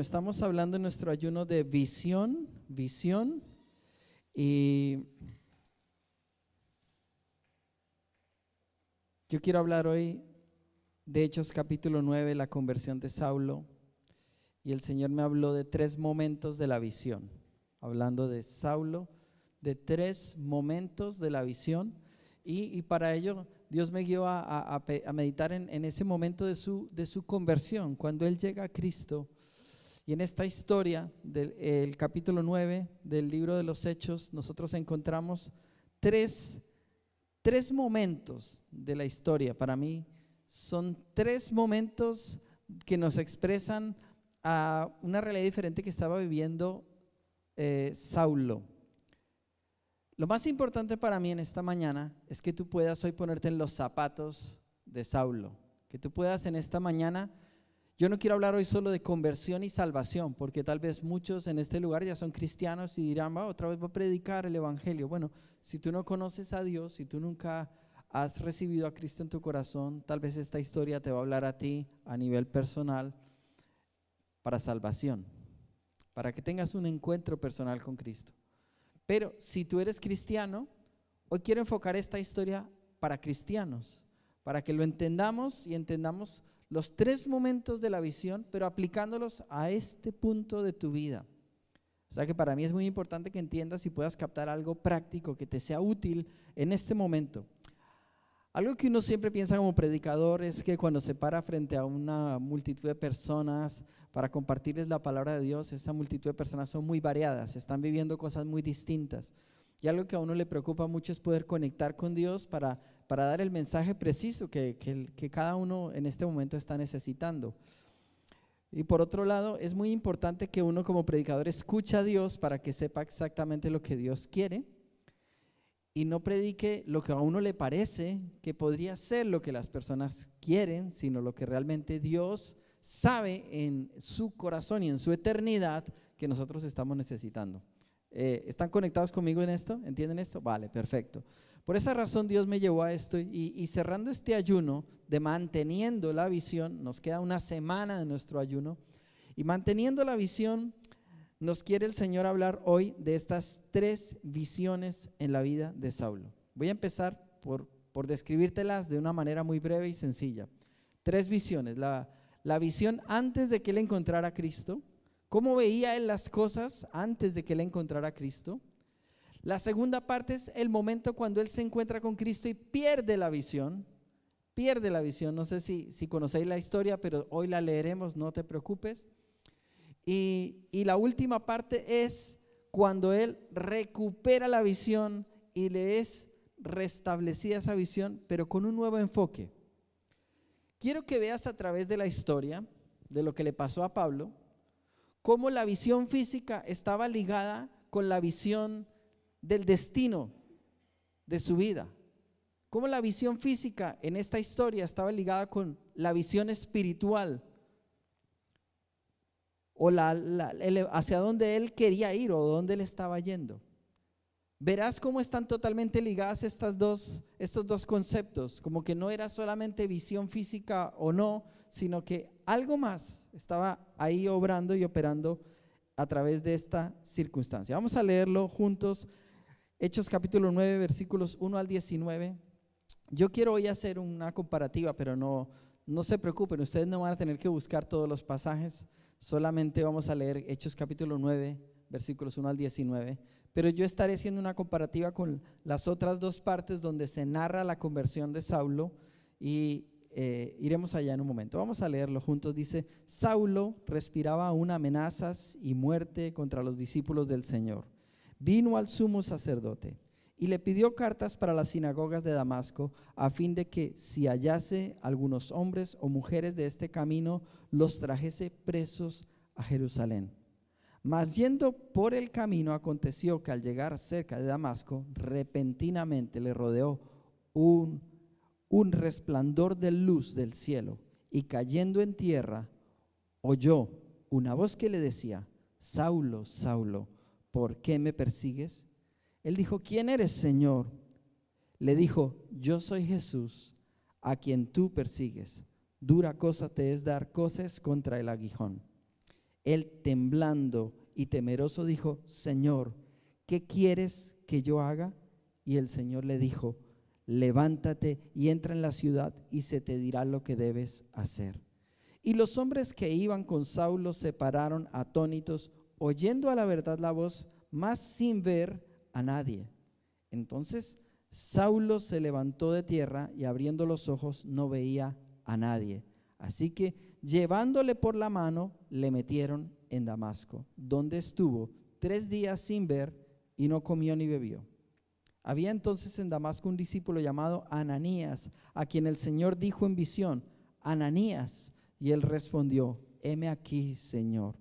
estamos hablando en nuestro ayuno de visión, visión y yo quiero hablar hoy de Hechos capítulo 9, la conversión de Saulo y el Señor me habló de tres momentos de la visión, hablando de Saulo, de tres momentos de la visión y, para ello Dios me guió a, meditar en, en, ese momento de su, de su conversión, cuando Él llega a Cristo y en esta historia del capítulo 9 del libro de los Hechos, nosotros encontramos tres, momentos de la historia. Para mí son tres momentos que nos expresan a una realidad diferente que estaba viviendo eh, Saulo. Lo más importante para mí en esta mañana es que tú puedas hoy ponerte en los zapatos de Saulo, que tú puedas en esta mañana yo no quiero hablar hoy solo de conversión y salvación, porque tal vez muchos en este lugar ya son cristianos y dirán, va, otra vez va a predicar el Evangelio. Bueno, si tú no conoces a Dios, si tú nunca has recibido a Cristo en tu corazón, tal vez esta historia te va a hablar a ti a nivel personal para salvación, para que tengas un encuentro personal con Cristo. Pero si tú eres cristiano, hoy quiero enfocar esta historia para cristianos, para que lo entendamos y entendamos los tres momentos de la visión, pero aplicándolos a este punto de tu vida. O sea que para mí es muy importante que entiendas y puedas captar algo práctico que te sea útil en este momento. Algo que uno siempre piensa como predicador es que cuando se para frente a una multitud de personas para compartirles la palabra de Dios, esa multitud de personas son muy variadas, están viviendo cosas muy distintas. Y algo que a uno le preocupa mucho es poder conectar con Dios para para dar el mensaje preciso que, cada uno en este momento está necesitando. Y por otro lado, es muy importante que uno como predicador escuche a Dios para que sepa exactamente lo que Dios quiere y no predique lo que a uno le parece que podría ser lo que las personas quieren, sino lo que realmente Dios sabe en su corazón y en su eternidad que nosotros estamos necesitando. Eh, ¿Están conectados conmigo en esto? ¿Entienden esto? Vale, perfecto. Por esa razón Dios me llevó a esto y, cerrando este ayuno de manteniendo la visión, nos queda una semana de nuestro ayuno, y manteniendo la visión, nos quiere el Señor hablar hoy de estas tres visiones en la vida de Saulo. Voy a empezar por, describírtelas de una manera muy breve y sencilla. Tres visiones. La, la visión antes de que él encontrara a Cristo, cómo veía él las cosas antes de que él encontrara a Cristo. La segunda parte es el momento cuando él se encuentra con Cristo y pierde la visión. Pierde la visión. No sé si, conocéis la historia, pero hoy la leeremos, no te preocupes. y la última parte es cuando él recupera la visión y le es restablecida esa visión, pero con un nuevo enfoque. Quiero que veas a través de la historia, de lo que le pasó a Pablo, cómo la visión física estaba ligada con la visión del destino de su vida. Cómo la visión física en esta historia estaba ligada con la visión espiritual o hacia dónde él quería ir o dónde él estaba yendo. Verás cómo están totalmente ligadas estos dos conceptos, como que no era solamente visión física o no, sino que algo más estaba ahí obrando y operando a través de esta circunstancia. Vamos a leerlo juntos, Hechos capítulo 9, versículos 1 al 19. Yo quiero hoy hacer una comparativa, pero no, no se preocupen, ustedes no van a tener que buscar todos los pasajes, solamente vamos a leer Hechos capítulo 9, versículos 1 al 19. Pero yo estaré haciendo una comparativa con las otras dos partes donde se narra la conversión de Saulo y eh, iremos allá en un momento. Vamos a leerlo juntos. Dice, Saulo respiraba aún amenazas y muerte contra los discípulos del Señor. Vino al sumo sacerdote y le pidió cartas para las sinagogas de Damasco, a fin de que si hallase algunos hombres o mujeres de este camino, los trajese presos a Jerusalén. Mas yendo por el camino aconteció que al llegar cerca de Damasco, repentinamente le rodeó un un resplandor de luz del cielo y cayendo en tierra, oyó una voz que le decía, Saulo, Saulo, ¿por qué me persigues? Él dijo, ¿quién eres, Señor? Le dijo, yo soy Jesús, a quien tú persigues. Dura cosa te es dar cosas contra el aguijón. Él temblando y temeroso dijo, Señor, ¿qué quieres que yo haga? Y el Señor le dijo, levántate y entra en la ciudad y se te dirá lo que debes hacer. Y los hombres que iban con Saulo se pararon atónitos, oyendo a la verdad la voz, mas sin ver a nadie. Entonces Saulo se levantó de tierra y abriendo los ojos no veía a nadie. Así que llevándole por la mano, le metieron en Damasco, donde estuvo tres días sin ver y no comió ni bebió. Había entonces en Damasco un discípulo llamado Ananías, a quien el Señor dijo en visión, Ananías. Y él respondió, heme aquí, Señor.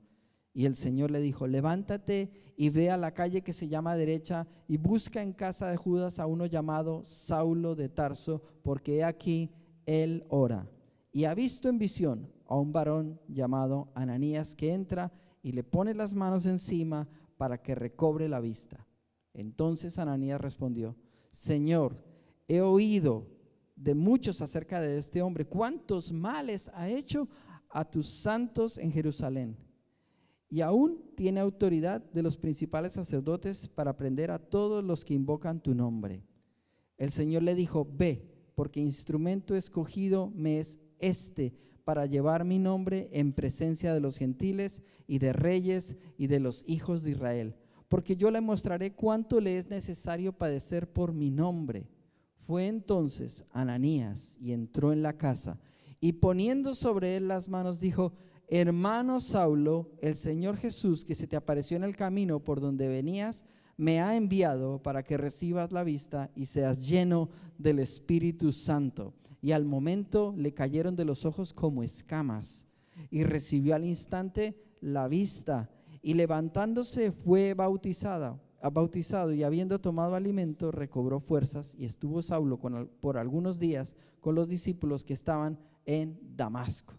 Y el Señor le dijo, levántate y ve a la calle que se llama derecha y busca en casa de Judas a uno llamado Saulo de Tarso, porque he aquí, él ora. Y ha visto en visión a un varón llamado Ananías que entra y le pone las manos encima para que recobre la vista entonces Ananías respondió, Señor, he oído de muchos acerca de este hombre, cuántos males ha hecho a tus santos en Jerusalén. Y aún tiene autoridad de los principales sacerdotes para prender a todos los que invocan tu nombre. El Señor le dijo, ve, porque instrumento escogido me es este para llevar mi nombre en presencia de los gentiles y de reyes y de los hijos de Israel porque yo le mostraré cuánto le es necesario padecer por mi nombre. Fue entonces Ananías y entró en la casa y poniendo sobre él las manos dijo, hermano Saulo, el Señor Jesús que se te apareció en el camino por donde venías, me ha enviado para que recibas la vista y seas lleno del Espíritu Santo. Y al momento le cayeron de los ojos como escamas y recibió al instante la vista y levantándose fue bautizada, bautizado y habiendo tomado alimento recobró fuerzas y estuvo Saulo por algunos días con los discípulos que estaban en Damasco.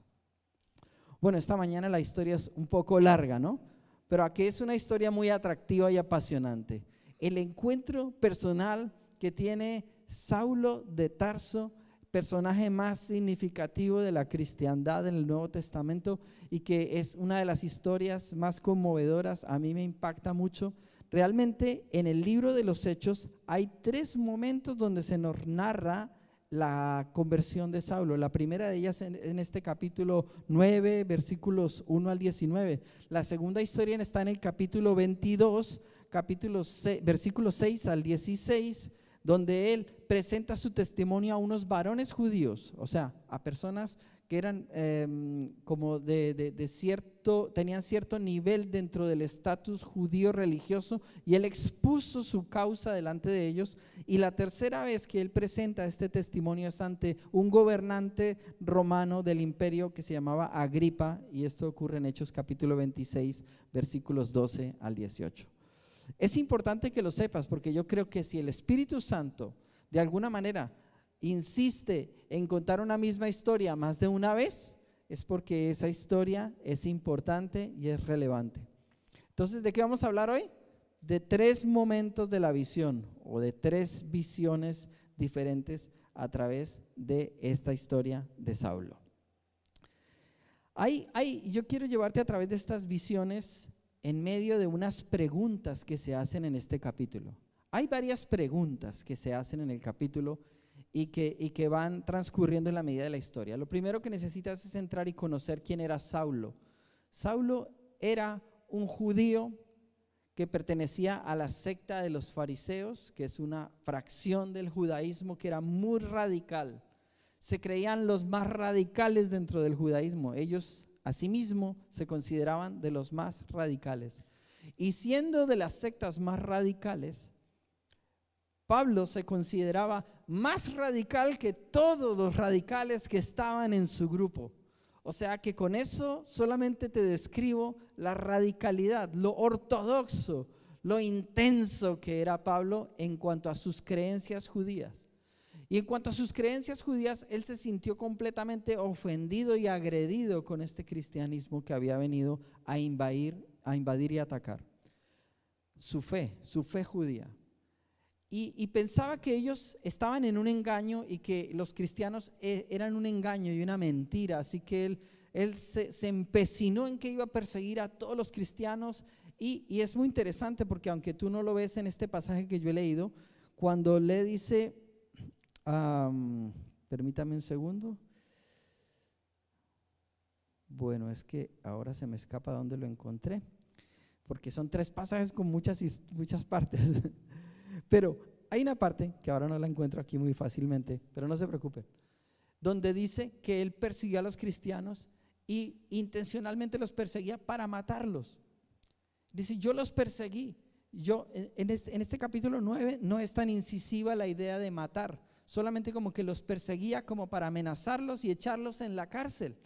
Bueno, esta mañana la historia es un poco larga, ¿no? Pero aquí es una historia muy atractiva y apasionante. El encuentro personal que tiene Saulo de Tarso personaje más significativo de la cristiandad en el Nuevo Testamento y que es una de las historias más conmovedoras, a mí me impacta mucho. Realmente en el libro de los Hechos hay tres momentos donde se nos narra la conversión de Saulo. La primera de ellas en, este capítulo 9, versículos 1 al 19. La segunda historia está en el capítulo 22, capítulo versículos 6 al 16 donde él presenta su testimonio a unos varones judíos, o sea, a personas que eran em, como de, cierto, tenían cierto nivel dentro del estatus judío religioso, y él expuso su causa delante de ellos. Y la tercera vez que él presenta este testimonio es ante un gobernante romano del imperio que se llamaba Agripa, y esto ocurre en Hechos capítulo 26, versículos 12 al 18. Es importante que lo sepas porque yo creo que si el Espíritu Santo de alguna manera insiste en contar una misma historia más de una vez, es porque esa historia es importante y es relevante. Entonces, ¿de qué vamos a hablar hoy? De tres momentos de la visión o de tres visiones diferentes a través de esta historia de Saulo. yo quiero llevarte a través de estas visiones en medio de unas preguntas que se hacen en este capítulo. Hay varias preguntas que se hacen en el capítulo y que, y que van transcurriendo en la medida de la historia. Lo primero que necesitas es entrar y conocer quién era Saulo. Saulo era un judío que pertenecía a la secta de los fariseos, que es una fracción del judaísmo que era muy radical. Se creían los más radicales dentro del judaísmo. Ellos Asimismo, se consideraban de los más radicales. Y siendo de las sectas más radicales, Pablo se consideraba más radical que todos los radicales que estaban en su grupo. O sea que con eso solamente te describo la radicalidad, lo ortodoxo, lo intenso que era Pablo en cuanto a sus creencias judías. Y en cuanto a sus creencias judías, él se sintió completamente ofendido y agredido con este cristianismo que había venido a invadir, a invadir y atacar. Su fe, su fe judía. Y, pensaba que ellos estaban en un engaño y que los cristianos eh, eran un engaño y una mentira. Así que él, se, empecinó en que iba a perseguir a todos los cristianos. y es muy interesante porque aunque tú no lo ves en este pasaje que yo he leído, cuando le dice permítame un segundo. Bueno, es que ahora se me escapa dónde lo encontré, porque son tres pasajes con muchas, muchas partes. pero hay una parte, que ahora no la encuentro aquí muy fácilmente, pero no se preocupen, donde dice que él persiguió a los cristianos y intencionalmente los perseguía para matarlos. Dice, yo los perseguí. Yo, en en este capítulo 9 no es tan incisiva la idea de matar, solamente como que los perseguía como para amenazarlos y echarlos en la cárcel.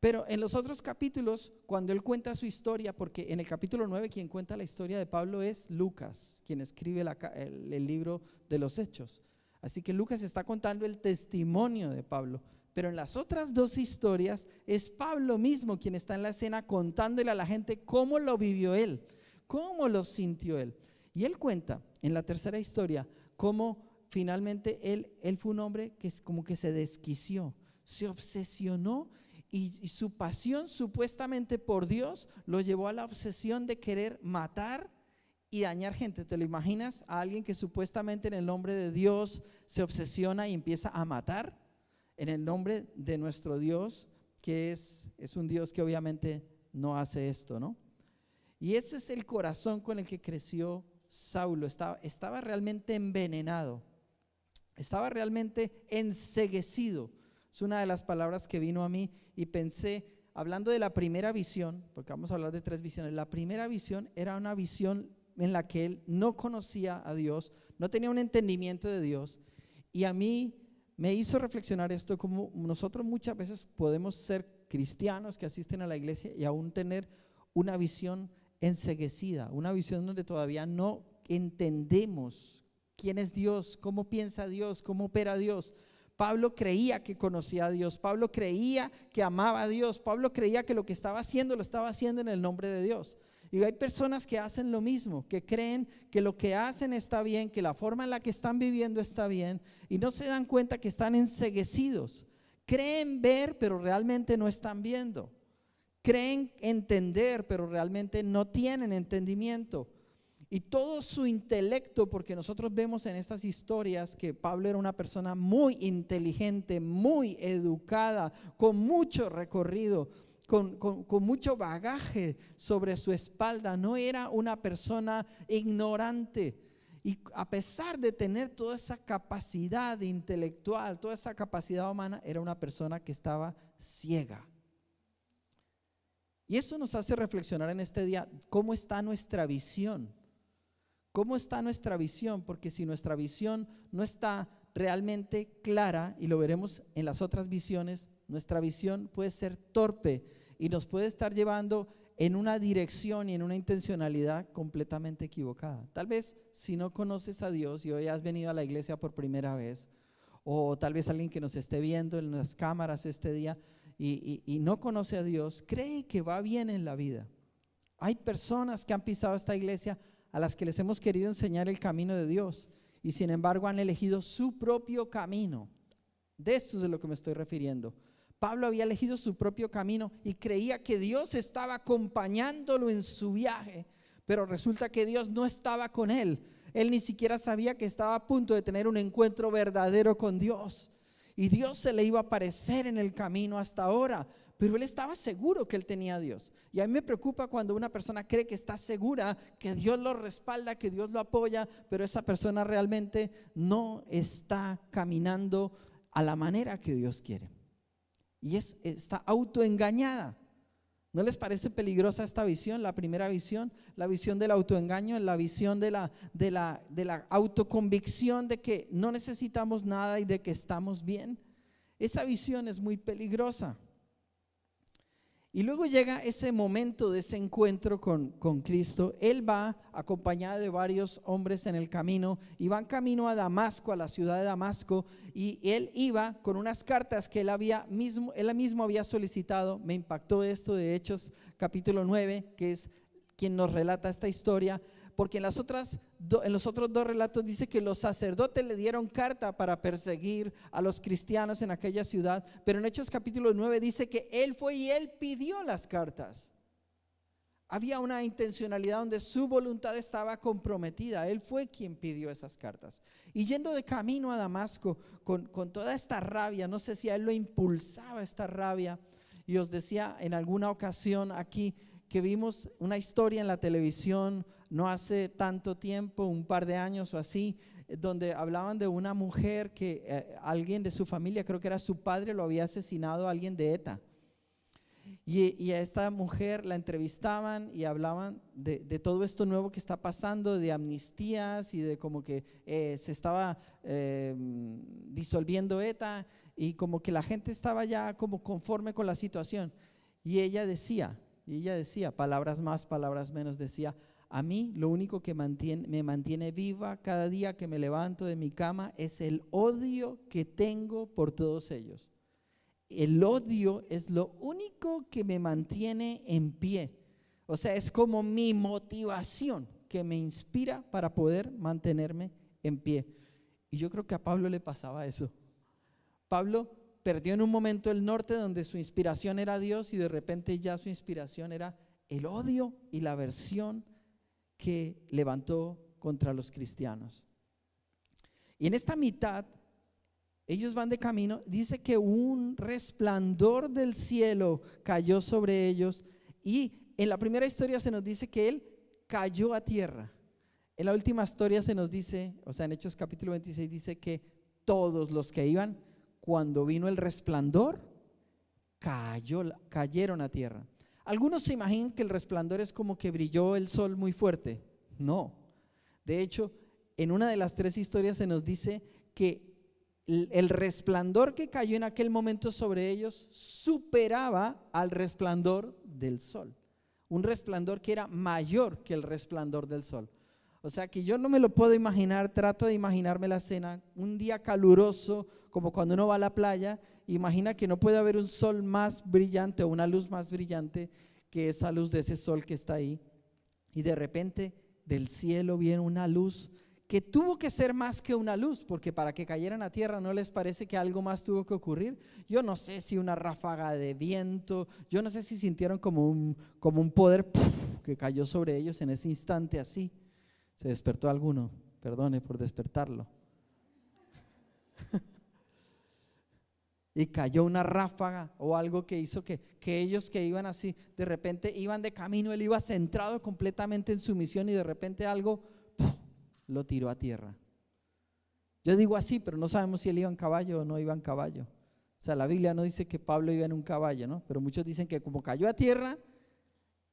Pero en los otros capítulos, cuando él cuenta su historia, porque en el capítulo 9 quien cuenta la historia de Pablo es Lucas, quien escribe el, el libro de los Hechos. Así que Lucas está contando el testimonio de Pablo. Pero en las otras dos historias es Pablo mismo quien está en la escena contándole a la gente cómo lo vivió él, cómo lo sintió él. Y él cuenta en la tercera historia cómo finalmente él, fue un hombre que es como que se desquició, se obsesionó y, su pasión supuestamente por Dios lo llevó a la obsesión de querer matar y dañar gente. ¿Te lo imaginas? A alguien que supuestamente en el nombre de Dios se obsesiona y empieza a matar en el nombre de nuestro Dios, que es, un Dios que obviamente no hace esto, ¿no? Y ese es el corazón con el que creció Saulo. Estaba, estaba realmente envenenado. Estaba realmente enseguecido. Es una de las palabras que vino a mí y pensé, hablando de la primera visión, porque vamos a hablar de tres visiones, la primera visión era una visión en la que él no conocía a Dios, no tenía un entendimiento de Dios. Y a mí me hizo reflexionar esto como nosotros muchas veces podemos ser cristianos que asisten a la iglesia y aún tener una visión enseguecida, una visión donde todavía no entendemos quién es Dios, cómo piensa Dios, cómo opera Dios. Pablo creía que conocía a Dios, Pablo creía que amaba a Dios, Pablo creía que lo que estaba haciendo lo estaba haciendo en el nombre de Dios. Y hay personas que hacen lo mismo, que creen que lo que hacen está bien, que la forma en la que están viviendo está bien y no se dan cuenta que están enseguecidos. Creen ver, pero realmente no están viendo. Creen entender, pero realmente no tienen entendimiento y todo su intelecto, porque nosotros vemos en estas historias que Pablo era una persona muy inteligente, muy educada, con mucho recorrido, con, mucho bagaje sobre su espalda. No era una persona ignorante. Y a pesar de tener toda esa capacidad intelectual, toda esa capacidad humana, era una persona que estaba ciega. Y eso nos hace reflexionar en este día cómo está nuestra visión ¿Cómo está nuestra visión? Porque si nuestra visión no está realmente clara, y lo veremos en las otras visiones, nuestra visión puede ser torpe y nos puede estar llevando en una dirección y en una intencionalidad completamente equivocada. Tal vez si no conoces a Dios y hoy has venido a la iglesia por primera vez, o tal vez alguien que nos esté viendo en las cámaras este día y, y no conoce a Dios, cree que va bien en la vida. Hay personas que han pisado esta iglesia a las que les hemos querido enseñar el camino de Dios y sin embargo han elegido su propio camino. De esto es de lo que me estoy refiriendo. Pablo había elegido su propio camino y creía que Dios estaba acompañándolo en su viaje, pero resulta que Dios no estaba con él. Él ni siquiera sabía que estaba a punto de tener un encuentro verdadero con Dios. Y Dios se le iba a aparecer en el camino hasta ahora pero él estaba seguro que él tenía a Dios. Y a mí me preocupa cuando una persona cree que está segura, que Dios lo respalda, que Dios lo apoya, pero esa persona realmente no está caminando a la manera que Dios quiere. Y es, está autoengañada. ¿No les parece peligrosa esta visión, la primera visión? La visión del autoengaño, la visión de la, de la autoconvicción de que no necesitamos nada y de que estamos bien. Esa visión es muy peligrosa. Y luego llega ese momento de ese encuentro con, Cristo. Él va acompañado de varios hombres en el camino y en camino a Damasco, a la ciudad de Damasco. Y él iba con unas cartas que él, había mismo, él mismo había solicitado. Me impactó esto de Hechos capítulo 9, que es quien nos relata esta historia porque en, las otras en los otros dos relatos dice que los sacerdotes le dieron carta para perseguir a los cristianos en aquella ciudad, pero en Hechos capítulo 9 dice que él fue y él pidió las cartas. Había una intencionalidad donde su voluntad estaba comprometida. Él fue quien pidió esas cartas. Y yendo de camino a Damasco con, con toda esta rabia, no sé si a él lo impulsaba esta rabia. Y os decía en alguna ocasión aquí que vimos una historia en la televisión no hace tanto tiempo, un par de años o así, eh, donde hablaban de una mujer que eh, alguien de su familia, creo que era su padre, lo había asesinado a alguien de ETA. Y, a esta mujer la entrevistaban y hablaban de, todo esto nuevo que está pasando, de amnistías y de como que eh, se estaba em, disolviendo ETA y como que la gente estaba ya como conforme con la situación. Y ella decía, y ella decía, palabras más, palabras menos, decía, a mí lo único que me mantiene viva cada día que me levanto de mi cama es el odio que tengo por todos ellos. El odio es lo único que me mantiene en pie. O sea, es como mi motivación que me inspira para poder mantenerme en pie. Y yo creo que a Pablo le pasaba eso. Pablo perdió en un momento el norte donde su inspiración era Dios y de repente ya su inspiración era el odio y la aversión que levantó contra los cristianos. Y en esta mitad, ellos van de camino, dice que un resplandor del cielo cayó sobre ellos y en la primera historia se nos dice que él cayó a tierra. En la última historia se nos dice, o sea, en Hechos capítulo 26 dice que todos los que iban, cuando vino el resplandor, cayó, cayeron a tierra. Algunos se imaginan que el resplandor es como que brilló el sol muy fuerte. No. De hecho, en una de las tres historias se nos dice que el resplandor que cayó en aquel momento sobre ellos superaba al resplandor del sol. Un resplandor que era mayor que el resplandor del sol. O sea que yo no me lo puedo imaginar, trato de imaginarme la escena, un día caluroso, como cuando uno va a la playa imagina que no puede haber un sol más brillante o una luz más brillante que esa luz de ese sol que está ahí. Y de repente del cielo viene una luz que tuvo que ser más que una luz, porque para que cayeran a tierra no les parece que algo más tuvo que ocurrir. Yo no sé si una ráfaga de viento, yo no sé si sintieron como un, como un poder que cayó sobre ellos en ese instante así. Se despertó alguno, perdone por despertarlo y cayó una ráfaga o algo que hizo que, que ellos que iban así, de repente iban de camino, él iba centrado completamente en su misión y de repente algo lo tiró a tierra. Yo digo así, pero no sabemos si él iba en caballo o no iba en caballo. O sea, la Biblia no dice que Pablo iba en un caballo, ¿no? Pero muchos dicen que como cayó a tierra,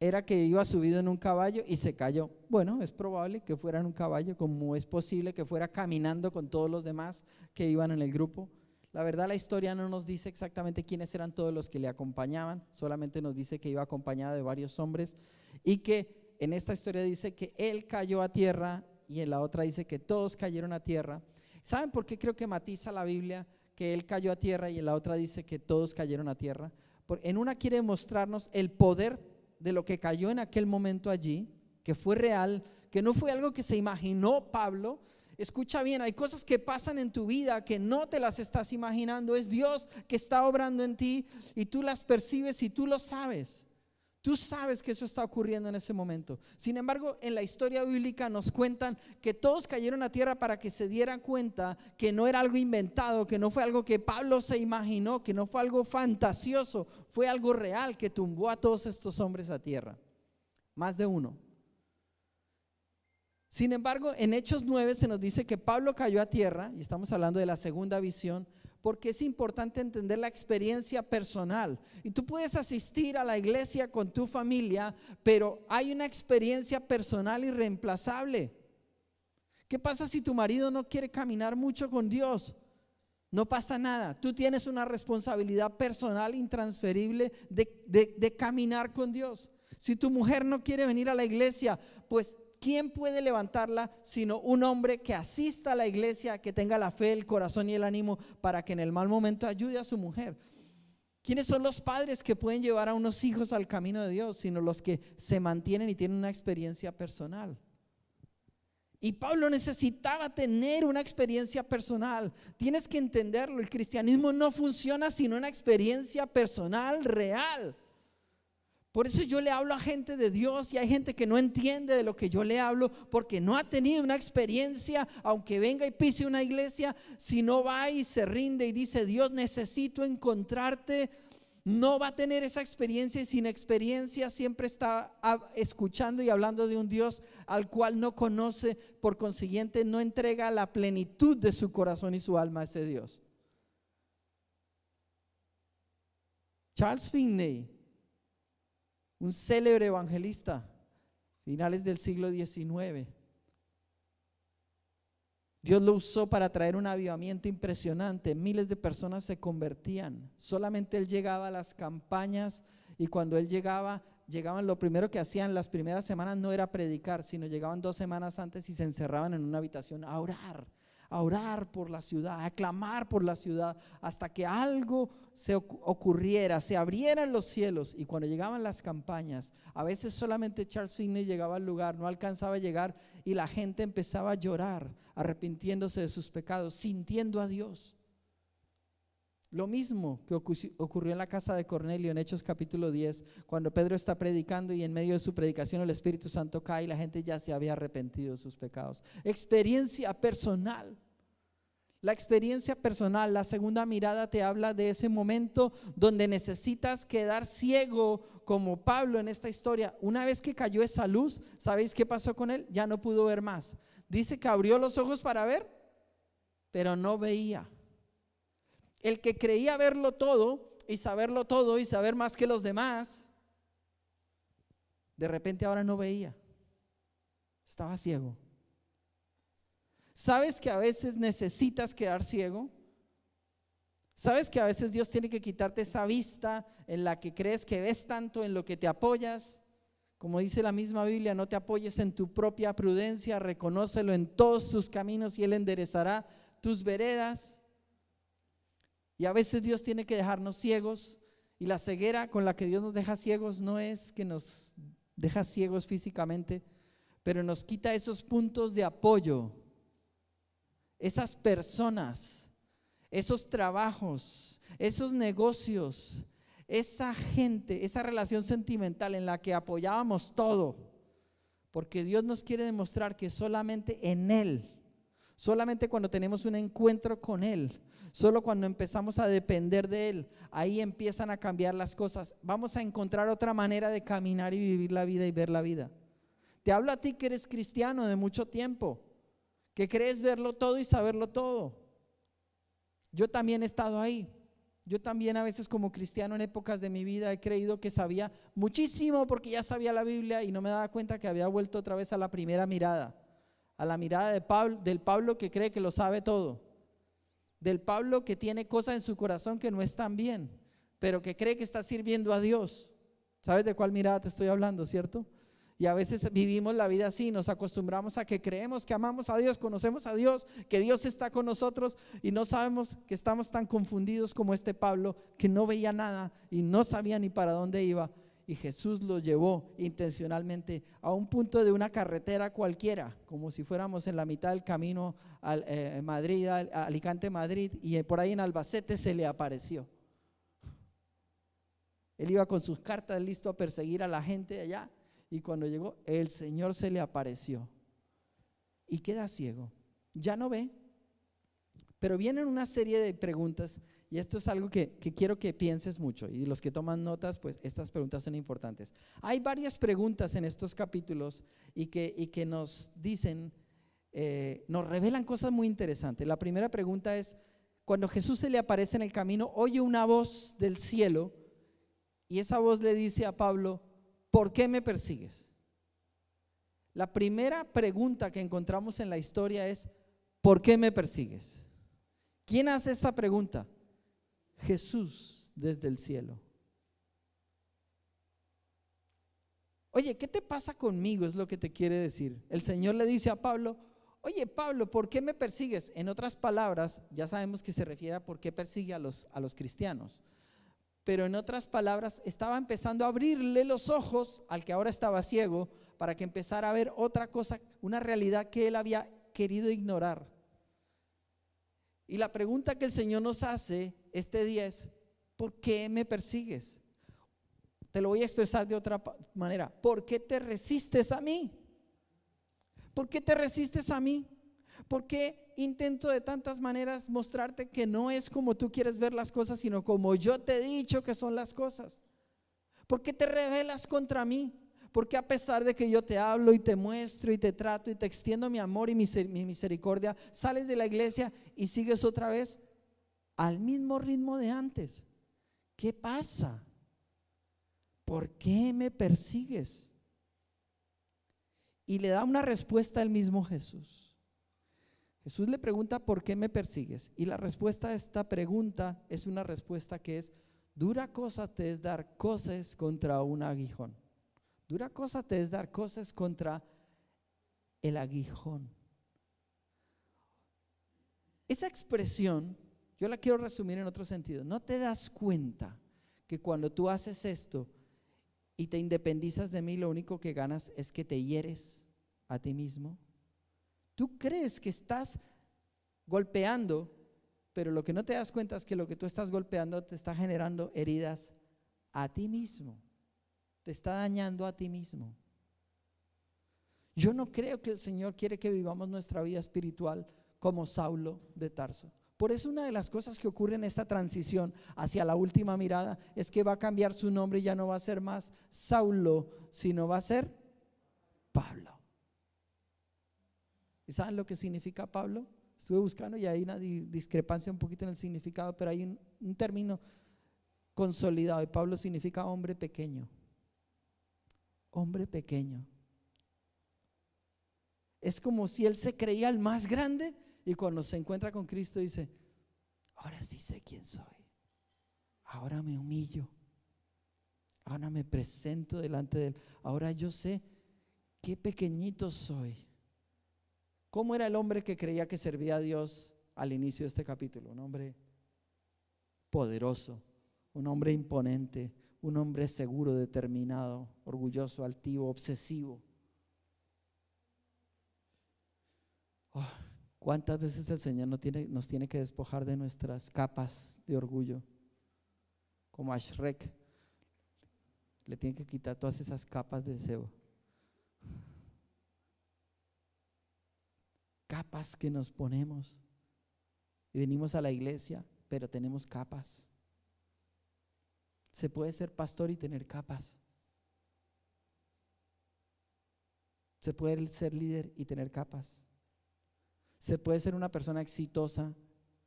era que iba subido en un caballo y se cayó. Bueno, es probable que fuera en un caballo, como es posible que fuera caminando con todos los demás que iban en el grupo. La verdad la historia no nos dice exactamente quiénes eran todos los que le acompañaban, solamente nos dice que iba acompañado de varios hombres y que en esta historia dice que él cayó a tierra y en la otra dice que todos cayeron a tierra. ¿Saben por qué creo que matiza la Biblia que él cayó a tierra y en la otra dice que todos cayeron a tierra? Porque en una quiere mostrarnos el poder de lo que cayó en aquel momento allí, que fue real, que no fue algo que se imaginó Pablo, Escucha bien, hay cosas que pasan en tu vida que no te las estás imaginando. Es Dios que está obrando en ti y tú las percibes y tú lo sabes. Tú sabes que eso está ocurriendo en ese momento. Sin embargo, en la historia bíblica nos cuentan que todos cayeron a tierra para que se dieran cuenta que no era algo inventado, que no fue algo que Pablo se imaginó, que no fue algo fantasioso, fue algo real que tumbó a todos estos hombres a tierra. Más de uno. Sin embargo, en Hechos 9 se nos dice que Pablo cayó a tierra, y estamos hablando de la segunda visión, porque es importante entender la experiencia personal. Y tú puedes asistir a la iglesia con tu familia, pero hay una experiencia personal irreemplazable. ¿Qué pasa si tu marido no quiere caminar mucho con Dios? No pasa nada. Tú tienes una responsabilidad personal intransferible de, de caminar con Dios. Si tu mujer no quiere venir a la iglesia, pues ¿quién puede levantarla sino un hombre que asista a la iglesia, que tenga la fe, el corazón y el ánimo para que en el mal momento ayude a su mujer? ¿Quiénes son los padres que pueden llevar a unos hijos al camino de Dios, sino los que se mantienen y tienen una experiencia personal? Y Pablo necesitaba tener una experiencia personal. Tienes que entenderlo, el cristianismo no funciona sin una experiencia personal real. Por eso yo le hablo a gente de Dios y hay gente que no entiende de lo que yo le hablo porque no ha tenido una experiencia, aunque venga y pise una iglesia, si no va y se rinde y dice, Dios, necesito encontrarte, no va a tener esa experiencia y sin experiencia siempre está ah, escuchando y hablando de un Dios al cual no conoce, por consiguiente no entrega la plenitud de su corazón y su alma a ese Dios. Charles Finney un célebre evangelista, finales del siglo XIX. Dios lo usó para traer un avivamiento impresionante. Miles de personas se convertían. Solamente él llegaba a las campañas y cuando él llegaba, llegaban, lo primero que hacían las primeras semanas no era predicar, sino llegaban dos semanas antes y se encerraban en una habitación a orar a orar por la ciudad, a clamar por la ciudad, hasta que algo se ocurriera, se abrieran los cielos. Y cuando llegaban las campañas, a veces solamente Charles Finney llegaba al lugar, no alcanzaba a llegar y la gente empezaba a llorar, arrepintiéndose de sus pecados, sintiendo a Dios. Lo mismo que ocurrió en la casa de Cornelio en Hechos capítulo 10, cuando Pedro está predicando y en medio de su predicación el Espíritu Santo cae y la gente ya se había arrepentido de sus pecados. Experiencia personal. La experiencia personal, la segunda mirada te habla de ese momento donde necesitas quedar ciego como Pablo en esta historia. Una vez que cayó esa luz, ¿sabéis qué pasó con él? Ya no pudo ver más. Dice que abrió los ojos para ver, pero no veía. El que creía verlo todo y saberlo todo y saber más que los demás, de repente ahora no veía. Estaba ciego. ¿Sabes que a veces necesitas quedar ciego? ¿Sabes que a veces Dios tiene que quitarte esa vista en la que crees que ves tanto, en lo que te apoyas? Como dice la misma Biblia, no te apoyes en tu propia prudencia, reconócelo en todos tus caminos y Él enderezará tus veredas. Y a veces Dios tiene que dejarnos ciegos y la ceguera con la que Dios nos deja ciegos no es que nos deja ciegos físicamente, pero nos quita esos puntos de apoyo esas personas, esos trabajos, esos negocios, esa gente, esa relación sentimental en la que apoyábamos todo. Porque Dios nos quiere demostrar que solamente en Él, solamente cuando tenemos un encuentro con Él, solo cuando empezamos a depender de Él, ahí empiezan a cambiar las cosas. Vamos a encontrar otra manera de caminar y vivir la vida y ver la vida. Te hablo a ti que eres cristiano de mucho tiempo que crees verlo todo y saberlo todo. Yo también he estado ahí. Yo también a veces como cristiano en épocas de mi vida he creído que sabía muchísimo porque ya sabía la Biblia y no me daba cuenta que había vuelto otra vez a la primera mirada, a la mirada de Pablo, del Pablo que cree que lo sabe todo, del Pablo que tiene cosas en su corazón que no están bien, pero que cree que está sirviendo a Dios. ¿Sabes de cuál mirada te estoy hablando, cierto? Y a veces vivimos la vida así, nos acostumbramos a que creemos que amamos a Dios, conocemos a Dios, que Dios está con nosotros y no sabemos que estamos tan confundidos como este Pablo, que no veía nada y no sabía ni para dónde iba. Y Jesús lo llevó intencionalmente a un punto de una carretera cualquiera, como si fuéramos en la mitad del camino a eh, Madrid, Alicante, Madrid, y por ahí en Albacete se le apareció. Él iba con sus cartas listo a perseguir a la gente de allá y cuando llegó, el Señor se le apareció y queda ciego. Ya no ve. Pero vienen una serie de preguntas y esto es algo que, quiero que pienses mucho. Y los que toman notas, pues estas preguntas son importantes. Hay varias preguntas en estos capítulos y que, que nos dicen, eh, nos revelan cosas muy interesantes. La primera pregunta es, cuando Jesús se le aparece en el camino, oye una voz del cielo y esa voz le dice a Pablo, ¿por qué me persigues? La primera pregunta que encontramos en la historia es, ¿por qué me persigues? ¿Quién hace esta pregunta? Jesús desde el cielo. Oye, ¿qué te pasa conmigo? Es lo que te quiere decir. El Señor le dice a Pablo, oye Pablo, ¿por qué me persigues? En otras palabras, ya sabemos que se refiere a por qué persigue a los, a los cristianos pero en otras palabras, estaba empezando a abrirle los ojos al que ahora estaba ciego para que empezara a ver otra cosa, una realidad que él había querido ignorar. Y la pregunta que el Señor nos hace este día es, ¿por qué me persigues? Te lo voy a expresar de otra manera. ¿Por qué te resistes a mí? ¿Por qué te resistes a mí? ¿Por qué intento de tantas maneras mostrarte que no es como tú quieres ver las cosas, sino como yo te he dicho que son las cosas? ¿Por qué te rebelas contra mí? ¿por qué a pesar de que yo te hablo y te muestro y te trato y te extiendo mi amor y mi misericordia, sales de la iglesia y sigues otra vez al mismo ritmo de antes? ¿Qué pasa? ¿Por qué me persigues? Y le da una respuesta el mismo Jesús. Jesús le pregunta, ¿por qué me persigues? Y la respuesta a esta pregunta es una respuesta que es, dura cosa te es dar cosas contra un aguijón. Dura cosa te es dar cosas contra el aguijón. Esa expresión, yo la quiero resumir en otro sentido. No te das cuenta que cuando tú haces esto y te independizas de mí, lo único que ganas es que te hieres a ti mismo. Tú crees que estás golpeando, pero lo que no te das cuenta es que lo que tú estás golpeando te está generando heridas a ti mismo. Te está dañando a ti mismo. Yo no creo que el Señor quiere que vivamos nuestra vida espiritual como Saulo de Tarso. Por eso una de las cosas que ocurre en esta transición hacia la última mirada es que va a cambiar su nombre y ya no va a ser más Saulo, sino va a ser Pablo. ¿Y saben lo que significa Pablo? Estuve buscando y hay una discrepancia un poquito en el significado, pero hay un, término consolidado y Pablo significa hombre pequeño. Hombre pequeño. Es como si él se creía el más grande y cuando se encuentra con Cristo dice, ahora sí sé quién soy. Ahora me humillo. Ahora me presento delante de él. Ahora yo sé qué pequeñito soy. ¿Cómo era el hombre que creía que servía a Dios al inicio de este capítulo? Un hombre poderoso, un hombre imponente, un hombre seguro, determinado, orgulloso, altivo, obsesivo. Oh, ¿Cuántas veces el Señor nos tiene, nos tiene que despojar de nuestras capas de orgullo? Como a Shrek, le tiene que quitar todas esas capas de deseo. capas que nos ponemos. Y venimos a la iglesia, pero tenemos capas. Se puede ser pastor y tener capas. Se puede ser líder y tener capas. Se puede ser una persona exitosa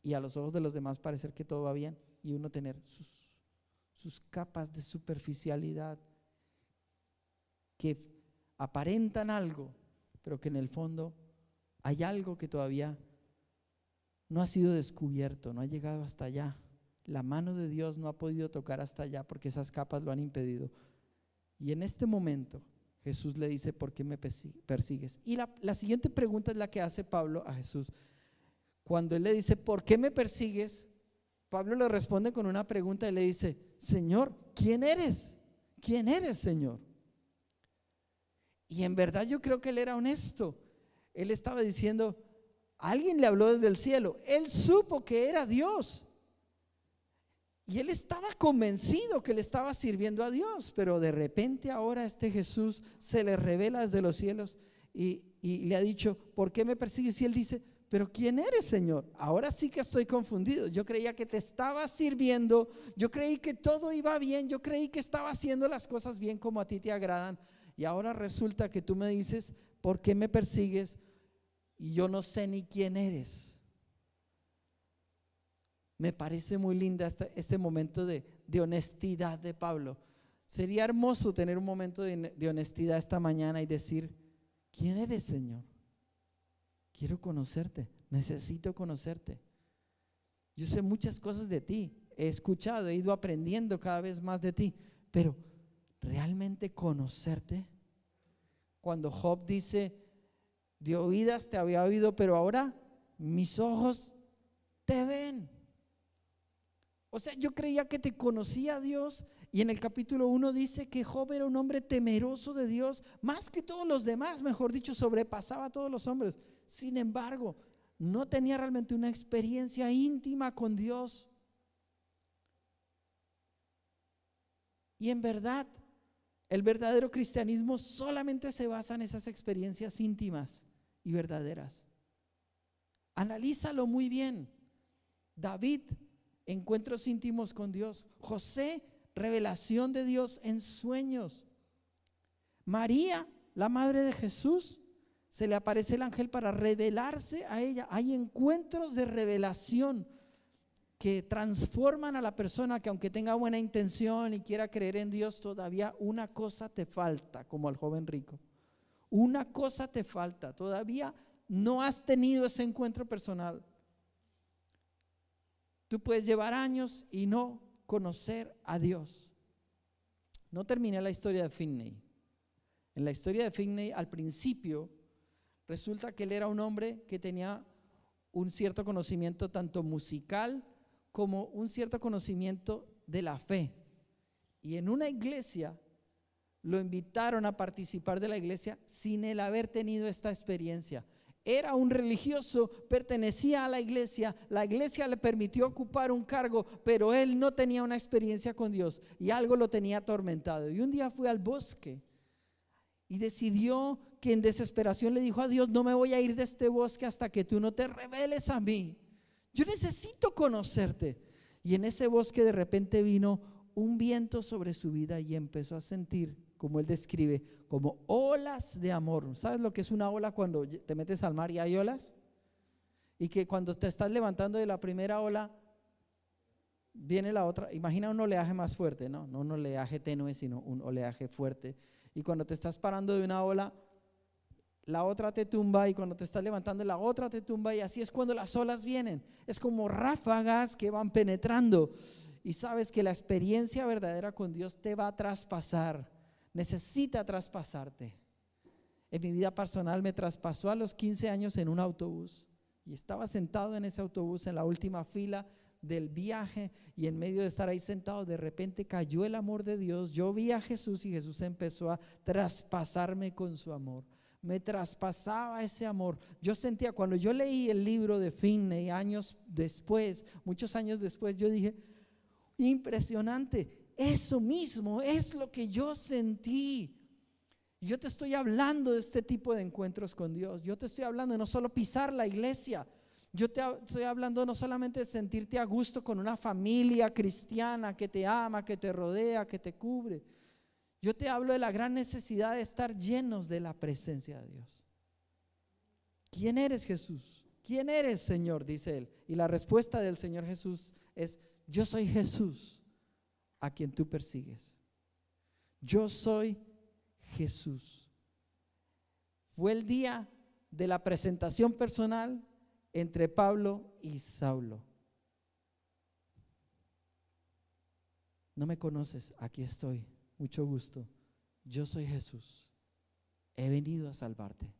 y a los ojos de los demás parecer que todo va bien y uno tener sus, sus capas de superficialidad que aparentan algo, pero que en el fondo hay algo que todavía no ha sido descubierto, no ha llegado hasta allá. La mano de Dios no ha podido tocar hasta allá porque esas capas lo han impedido. Y en este momento Jesús le dice, ¿por qué me persigues? Y la, siguiente pregunta es la que hace Pablo a Jesús. Cuando él le dice, ¿por qué me persigues? Pablo le responde con una pregunta y le dice, Señor, ¿quién eres? ¿Quién eres, Señor? Y en verdad yo creo que él era honesto él estaba diciendo, alguien le habló desde el cielo, él supo que era Dios. Y él estaba convencido que le estaba sirviendo a Dios, pero de repente ahora este Jesús se le revela desde los cielos y, le ha dicho, ¿por qué me persigues? Y él dice, pero ¿quién eres, Señor? Ahora sí que estoy confundido. Yo creía que te estaba sirviendo, yo creí que todo iba bien, yo creí que estaba haciendo las cosas bien como a ti te agradan. Y ahora resulta que tú me dices, ¿por qué me persigues? y yo no sé ni quién eres. Me parece muy linda este, este momento de, honestidad de Pablo. Sería hermoso tener un momento de, de honestidad esta mañana y decir, ¿quién eres, Señor? Quiero conocerte, necesito conocerte. Yo sé muchas cosas de ti, he escuchado, he ido aprendiendo cada vez más de ti, pero realmente conocerte. Cuando Job dice, de oídas te había oído, pero ahora mis ojos te ven. O sea, yo creía que te conocía a Dios y en el capítulo 1 dice que Job era un hombre temeroso de Dios, más que todos los demás, mejor dicho, sobrepasaba a todos los hombres. Sin embargo, no tenía realmente una experiencia íntima con Dios. Y en verdad, el verdadero cristianismo solamente se basa en esas experiencias íntimas y verdaderas. Analízalo muy bien. David, encuentros íntimos con Dios. José, revelación de Dios en sueños. María, la madre de Jesús, se le aparece el ángel para revelarse a ella. Hay encuentros de revelación que transforman a la persona que aunque tenga buena intención y quiera creer en Dios, todavía una cosa te falta, como al joven rico. Una cosa te falta, todavía no has tenido ese encuentro personal. Tú puedes llevar años y no conocer a Dios. No terminé la historia de Finney. En la historia de Finney, al principio, resulta que él era un hombre que tenía un cierto conocimiento tanto musical como un cierto conocimiento de la fe. Y en una iglesia lo invitaron a participar de la iglesia sin el haber tenido esta experiencia. Era un religioso, pertenecía a la iglesia, la iglesia le permitió ocupar un cargo, pero él no tenía una experiencia con Dios y algo lo tenía atormentado. Y un día fue al bosque y decidió que en desesperación le dijo a Dios, no me voy a ir de este bosque hasta que tú no te reveles a mí. Yo necesito conocerte. Y en ese bosque de repente vino un viento sobre su vida y empezó a sentir como él describe, como olas de amor. ¿Sabes lo que es una ola cuando te metes al mar y hay olas? Y que cuando te estás levantando de la primera ola, viene la otra. Imagina un oleaje más fuerte, ¿no? No un oleaje tenue, sino un oleaje fuerte. Y cuando te estás parando de una ola, la otra te tumba y cuando te estás levantando la otra te tumba y así es cuando las olas vienen. Es como ráfagas que van penetrando y sabes que la experiencia verdadera con Dios te va a traspasar necesita traspasarte. En mi vida personal me traspasó a los 15 años en un autobús y estaba sentado en ese autobús en la última fila del viaje y en medio de estar ahí sentado de repente cayó el amor de Dios. Yo vi a Jesús y Jesús empezó a traspasarme con su amor. Me traspasaba ese amor. Yo sentía cuando yo leí el libro de Finney años después, muchos años después, yo dije, impresionante, eso mismo es lo que yo sentí. Yo te estoy hablando de este tipo de encuentros con Dios. Yo te estoy hablando de no solo pisar la iglesia. Yo te estoy hablando no solamente de sentirte a gusto con una familia cristiana que te ama, que te rodea, que te cubre. Yo te hablo de la gran necesidad de estar llenos de la presencia de Dios. ¿Quién eres Jesús? ¿Quién eres Señor? Dice él. Y la respuesta del Señor Jesús es, yo soy Jesús, a quien tú persigues. Yo soy Jesús. Fue el día de la presentación personal entre Pablo y Saulo. No me conoces, aquí estoy, mucho gusto. Yo soy Jesús, he venido a salvarte.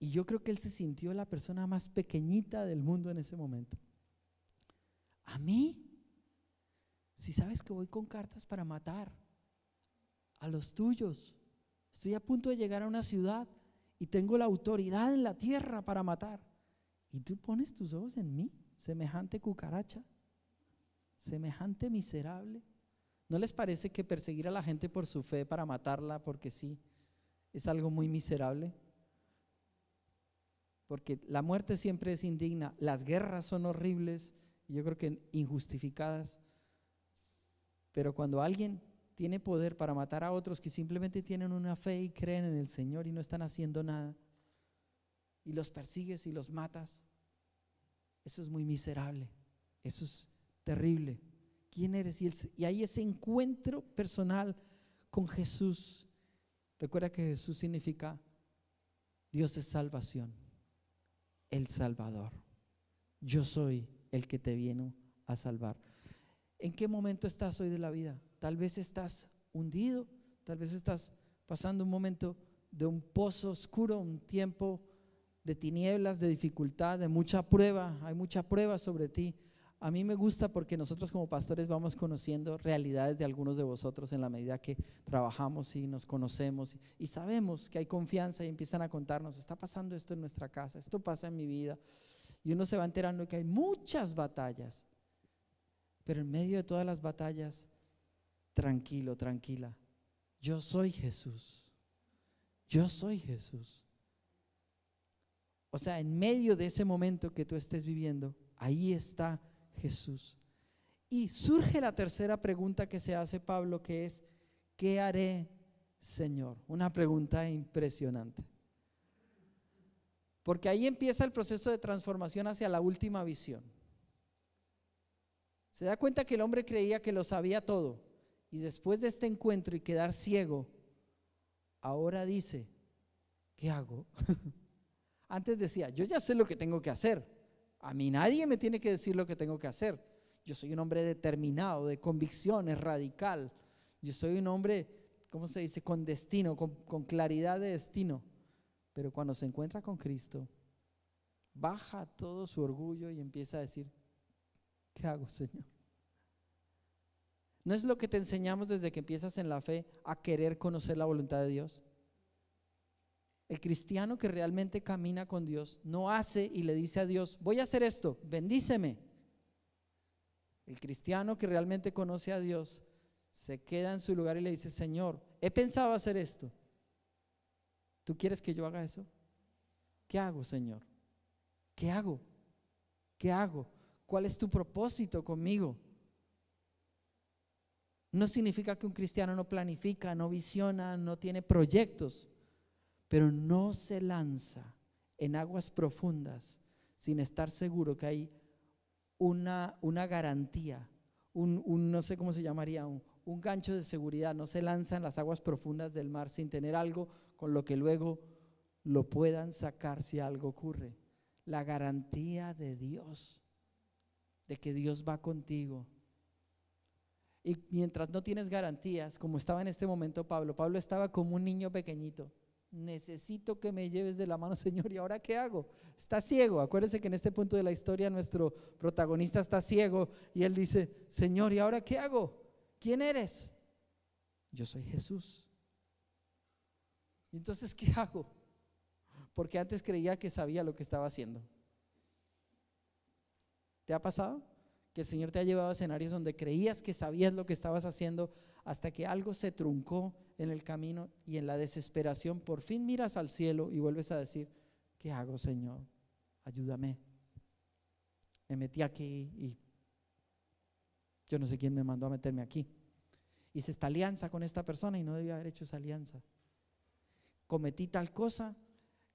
Y yo creo que él se sintió la persona más pequeñita del mundo en ese momento. ¿A mí? Si sabes que voy con cartas para matar a los tuyos. Estoy a punto de llegar a una ciudad y tengo la autoridad en la tierra para matar. Y tú pones tus ojos en mí, semejante cucaracha, semejante miserable. ¿No les parece que perseguir a la gente por su fe para matarla porque sí es algo muy miserable? Porque la muerte siempre es indigna, las guerras son horribles, yo creo que injustificadas. Pero cuando alguien tiene poder para matar a otros que simplemente tienen una fe y creen en el Señor y no están haciendo nada, y los persigues y los matas, eso es muy miserable, eso es terrible. ¿Quién eres? Y, ahí ese encuentro personal con Jesús. Recuerda que Jesús significa Dios es salvación, el Salvador. Yo soy el que te vino a salvar. ¿En qué momento estás hoy de la vida? Tal vez estás hundido, tal vez estás pasando un momento de un pozo oscuro, un tiempo de tinieblas, de dificultad, de mucha prueba, hay mucha prueba sobre ti. A mí me gusta porque nosotros como pastores vamos conociendo realidades de algunos de vosotros en la medida que trabajamos y nos conocemos y sabemos que hay confianza y empiezan a contarnos, está pasando esto en nuestra casa, esto pasa en mi vida, y uno se va enterando que hay muchas batallas. Pero en medio de todas las batallas, tranquilo, tranquila. Yo soy Jesús. Yo soy Jesús. O sea, en medio de ese momento que tú estés viviendo, ahí está Jesús. Y surge la tercera pregunta que se hace Pablo, que es, ¿qué haré, Señor? Una pregunta impresionante. Porque ahí empieza el proceso de transformación hacia la última visión. Se da cuenta que el hombre creía que lo sabía todo. Y después de este encuentro y quedar ciego, ahora dice, ¿qué hago? Antes decía, yo ya sé lo que tengo que hacer. A mí nadie me tiene que decir lo que tengo que hacer. Yo soy un hombre determinado, de convicciones, radical. Yo soy un hombre, ¿cómo se dice? Con destino, con, con claridad de destino. Pero cuando se encuentra con Cristo, baja todo su orgullo y empieza a decir, ¿qué hago, Señor? ¿No es lo que te enseñamos desde que empiezas en la fe a querer conocer la voluntad de Dios? El cristiano que realmente camina con Dios no hace y le dice a Dios, voy a hacer esto, bendíceme. El cristiano que realmente conoce a Dios se queda en su lugar y le dice, Señor, he pensado hacer esto, ¿Tú quieres que yo haga eso? ¿Qué hago, Señor? ¿Qué hago? ¿Qué hago? ¿Cuál es tu propósito conmigo? No significa que un cristiano no planifica, no visiona, no tiene proyectos, pero no se lanza en aguas profundas sin estar seguro que hay una, una garantía, un, no sé cómo se llamaría, un, un gancho de seguridad. No se lanza en las aguas profundas del mar sin tener algo con lo que luego lo puedan sacar si algo ocurre. La garantía de Dios, de que Dios va contigo. Y mientras no tienes garantías, como estaba en este momento Pablo, Pablo estaba como un niño pequeñito. Necesito que me lleves de la mano, Señor, ¿y ahora qué hago? Está ciego. Acuérdense que en este punto de la historia nuestro protagonista está ciego y él dice, Señor, ¿y ahora qué hago? ¿Quién eres? Yo soy Jesús entonces qué hago? Porque antes creía que sabía lo que estaba haciendo. ¿Te ha pasado? Que el Señor te ha llevado a escenarios donde creías que sabías lo que estabas haciendo hasta que algo se truncó en el camino y en la desesperación por fin miras al cielo y vuelves a decir, ¿qué hago Señor? Ayúdame. Me metí aquí y yo no sé quién me mandó a meterme aquí. Hice esta alianza con esta persona y no debía haber hecho esa alianza cometí tal cosa,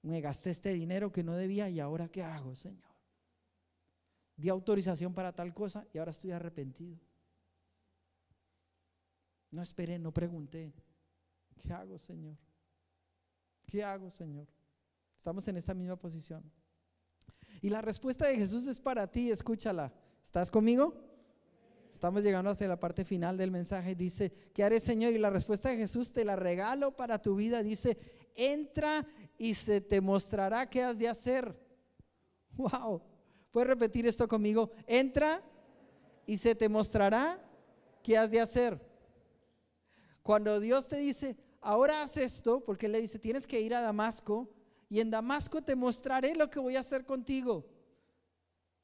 me gasté este dinero que no debía y ahora qué hago, Señor. Di autorización para tal cosa y ahora estoy arrepentido. No esperé, no pregunté. ¿Qué hago, Señor? ¿Qué hago, Señor? Estamos en esta misma posición. Y la respuesta de Jesús es para ti, escúchala. ¿Estás conmigo? Estamos llegando hacia la parte final del mensaje. Dice, ¿qué haré, Señor? Y la respuesta de Jesús te la regalo para tu vida. Dice, entra y se te mostrará qué has de hacer. Wow. ¿Puedes repetir esto conmigo? Entra y se te mostrará qué has de hacer. Cuando Dios te dice, ahora haz esto, porque le dice, tienes que ir a Damasco y en Damasco te mostraré lo que voy a hacer contigo.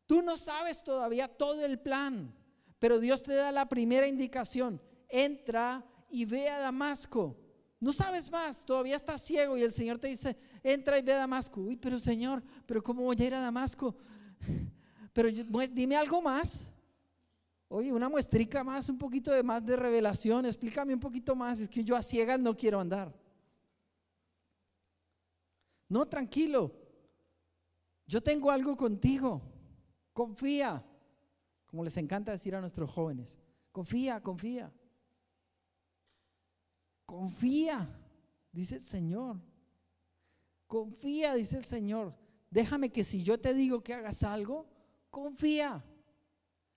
Tú no sabes todavía todo el plan, pero Dios te da la primera indicación. Entra y ve a Damasco no sabes más, todavía estás ciego y el Señor te dice, entra y ve a Damasco. Uy, pero Señor, pero ¿cómo voy a ir a Damasco? Pero dime algo más. Oye, una muestrica más, un poquito más de revelación, explícame un poquito más, es que yo a ciegas no quiero andar. No, tranquilo, yo tengo algo contigo, confía, como les encanta decir a nuestros jóvenes, confía, confía. Confía, dice el Señor. Confía, dice el Señor. Déjame que si yo te digo que hagas algo, confía.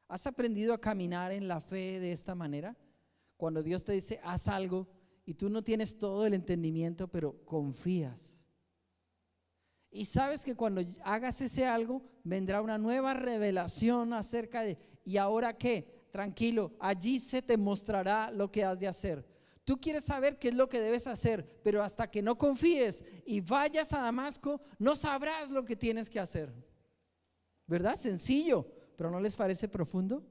¿Has aprendido a caminar en la fe de esta manera? Cuando Dios te dice, haz algo y tú no tienes todo el entendimiento, pero confías. Y sabes que cuando hagas ese algo, vendrá una nueva revelación acerca de, ¿y ahora qué? Tranquilo, allí se te mostrará lo que has de hacer. Tú quieres saber qué es lo que debes hacer, pero hasta que no confíes y vayas a Damasco, no sabrás lo que tienes que hacer. ¿Verdad? Sencillo, pero ¿no les parece profundo?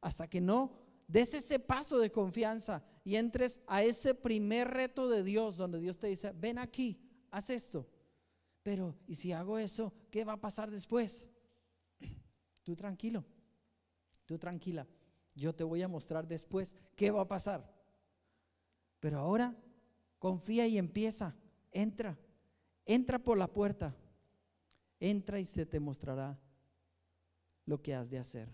Hasta que no des ese paso de confianza y entres a ese primer reto de Dios, donde Dios te dice, ven aquí, haz esto. Pero, ¿y si hago eso, qué va a pasar después? Tú tranquilo, tú tranquila. Yo te voy a mostrar después qué va a pasar. Pero ahora confía y empieza. Entra. Entra por la puerta. Entra y se te mostrará lo que has de hacer.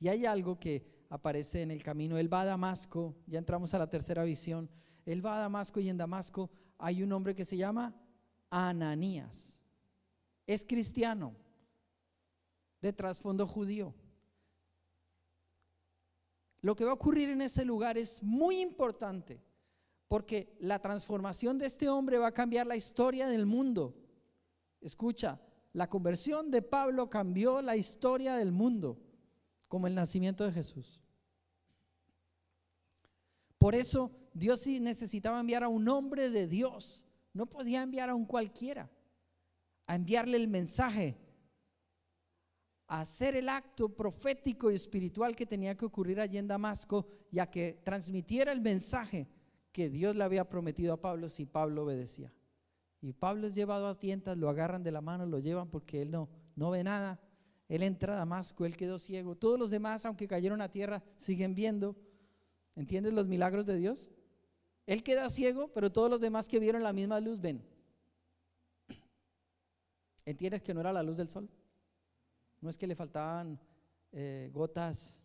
Y hay algo que aparece en el camino. Él va a Damasco, ya entramos a la tercera visión. Él va a Damasco y en Damasco hay un hombre que se llama Ananías. Es cristiano, de trasfondo judío lo que va a ocurrir en ese lugar es muy importante, porque la transformación de este hombre va a cambiar la historia del mundo. Escucha, la conversión de Pablo cambió la historia del mundo, como el nacimiento de Jesús. Por eso Dios sí necesitaba enviar a un hombre de Dios, no podía enviar a un cualquiera, a enviarle el mensaje hacer el acto profético y espiritual que tenía que ocurrir allí en Damasco y a que transmitiera el mensaje que Dios le había prometido a Pablo si Pablo obedecía. Y Pablo es llevado a tientas, lo agarran de la mano, lo llevan porque él no, no ve nada. Él entra a Damasco, él quedó ciego. Todos los demás, aunque cayeron a tierra, siguen viendo. ¿Entiendes los milagros de Dios? Él queda ciego, pero todos los demás que vieron la misma luz ven. ¿Entiendes que no era la luz del sol? No es que le faltaban eh, gotas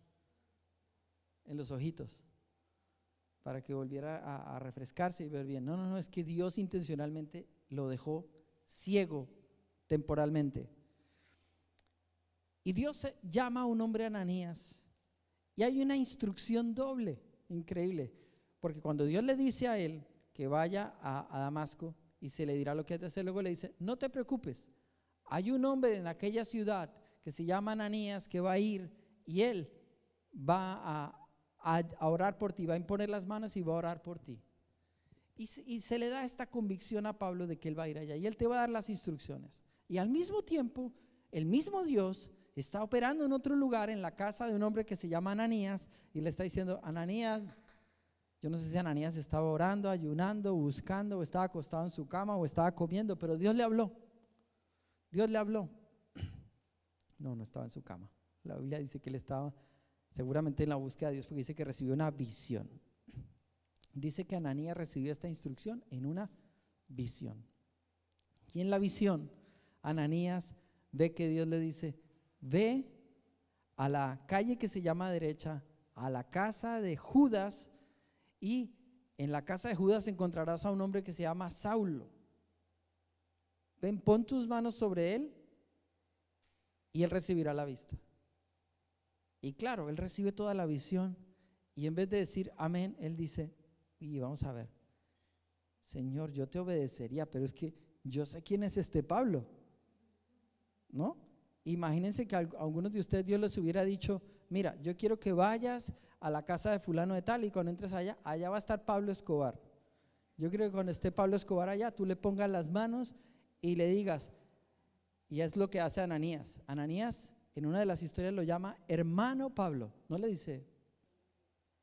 en los ojitos para que volviera a, refrescarse y ver bien. No, no, no, es que Dios intencionalmente lo dejó ciego temporalmente. Y Dios llama a un hombre Ananías y hay una instrucción doble, increíble, porque cuando Dios le dice a él que vaya a, Damasco y se le dirá lo que hay que hacer, luego le dice, no te preocupes, hay un hombre en aquella ciudad que se llama Ananías, que va a ir y él va a, orar por ti, va a imponer las manos y va a orar por ti. Y, y se le da esta convicción a Pablo de que él va a ir allá y él te va a dar las instrucciones. Y al mismo tiempo, el mismo Dios está operando en otro lugar, en la casa de un hombre que se llama Ananías, y le está diciendo, Ananías, yo no sé si Ananías estaba orando, ayunando, buscando, o estaba acostado en su cama, o estaba comiendo, pero Dios le habló. Dios le habló. No, no estaba en su cama. La Biblia dice que él estaba seguramente en la búsqueda de Dios porque dice que recibió una visión. Dice que Ananías recibió esta instrucción en una visión. Y en la visión, Ananías ve que Dios le dice, ve a la calle que se llama derecha, a la casa de Judas, y en la casa de Judas encontrarás a un hombre que se llama Saulo. Ven, pon tus manos sobre él y él recibirá la vista. Y claro, él recibe toda la visión y en vez de decir amén, él dice, y vamos a ver, Señor, yo te obedecería, pero es que yo sé quién es este Pablo, ¿no? Imagínense que a algunos de ustedes Dios les hubiera dicho, mira, yo quiero que vayas a la casa de fulano de tal y cuando entres allá, allá va a estar Pablo Escobar. Yo creo que cuando esté Pablo Escobar allá, tú le pongas las manos y le digas, y es lo que hace Ananías. Ananías en una de las historias lo llama hermano Pablo. No le dice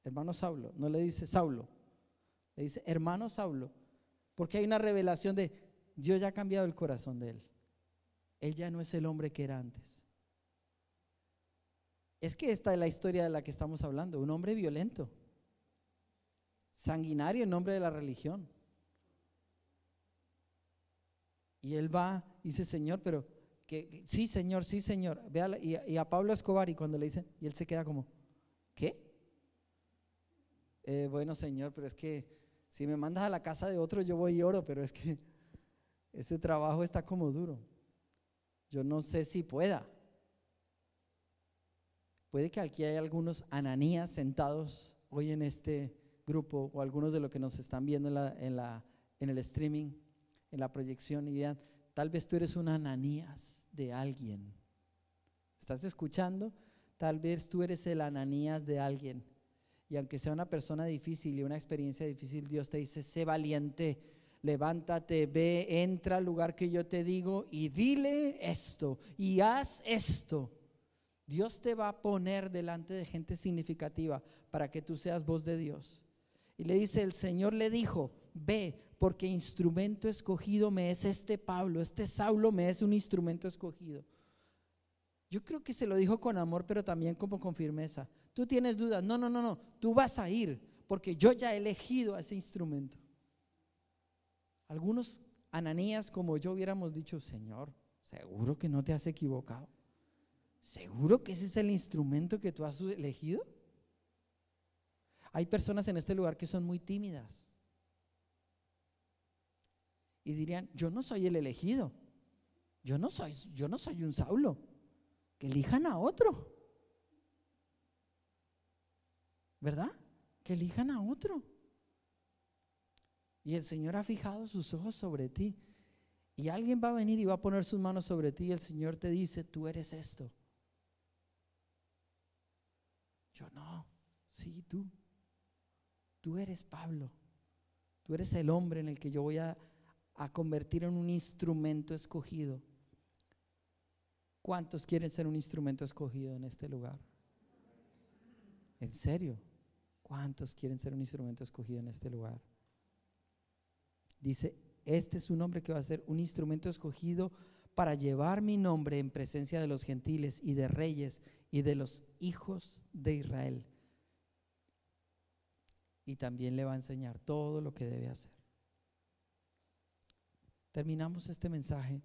hermano Saulo, no le dice Saulo. Le dice hermano Saulo. Porque hay una revelación de Dios ya ha cambiado el corazón de él. Él ya no es el hombre que era antes. Es que esta es la historia de la que estamos hablando. Un hombre violento, sanguinario en nombre de la religión. Y él va y dice, Señor, pero sí, Señor, sí, Señor. y, a Pablo Escobar y cuando le dicen, y él se queda como, ¿qué? Eh, bueno, Señor, pero es que si me mandas a la casa de otro, yo voy y oro, pero es que ese trabajo está como duro. Yo no sé si pueda. Puede que aquí hay algunos ananías sentados hoy en este grupo o algunos de los que nos están viendo en, la, en, en el streaming, en la proyección y vean, tal vez tú eres un ananías de alguien. ¿Estás escuchando? Tal vez tú eres el ananías de alguien. Y aunque sea una persona difícil y una experiencia difícil, Dios te dice, sé valiente, levántate, ve, entra al lugar que yo te digo y dile esto y haz esto. Dios te va a poner delante de gente significativa para que tú seas voz de Dios. Y le dice, el Señor le dijo, ve, porque instrumento escogido me es este Pablo, este Saulo me es un instrumento escogido. Yo creo que se lo dijo con amor, pero también como con firmeza. Tú tienes dudas, no, no, no, no, tú vas a ir, porque yo ya he elegido ese instrumento. Algunos Ananías como yo hubiéramos dicho, Señor, seguro que no te has equivocado. ¿Seguro que ese es el instrumento que tú has elegido? Hay personas en este lugar que son muy tímidas y dirían, yo no soy el elegido, yo no soy, yo no soy un Saulo, que elijan a otro. ¿Verdad? Que elijan a otro. Y el Señor ha fijado sus ojos sobre ti. Y alguien va a venir y va a poner sus manos sobre ti y el Señor te dice, tú eres esto. Yo no, sí, tú. Tú eres Pablo. Tú eres el hombre en el que yo voy a a convertir en un instrumento escogido. ¿Cuántos quieren ser un instrumento escogido en este lugar? ¿En serio? ¿Cuántos quieren ser un instrumento escogido en este lugar? Dice, este es un hombre que va a ser un instrumento escogido para llevar mi nombre en presencia de los gentiles y de reyes y de los hijos de Israel. Y también le va a enseñar todo lo que debe hacer. Terminamos este mensaje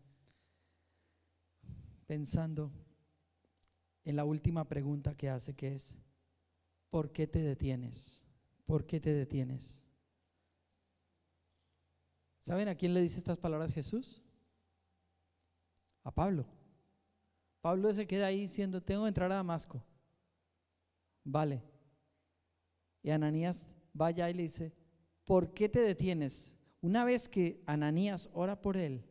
pensando en la última pregunta que hace, que es, ¿por qué te detienes? ¿Por qué te detienes? ¿Saben a quién le dice estas palabras Jesús? A Pablo. Pablo se queda ahí diciendo, tengo que entrar a Damasco. Vale. Y Ananías vaya y le dice, ¿por qué te detienes? Una vez que Ananías ora por él,